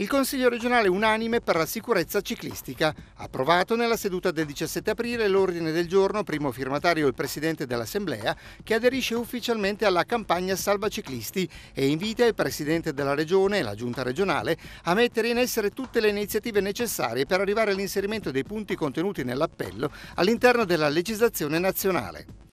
il Consiglio regionale unanime per la sicurezza ciclistica. Approvato nella seduta del 17 aprile l'ordine del giorno, primo firmatario il Presidente dell'Assemblea, che aderisce ufficialmente alla campagna Salva Ciclisti e invita il Presidente della Regione e la Giunta regionale a mettere in essere tutte le iniziative necessarie per arrivare all'inserimento dei punti contenuti nell'appello all'interno della legislazione nazionale.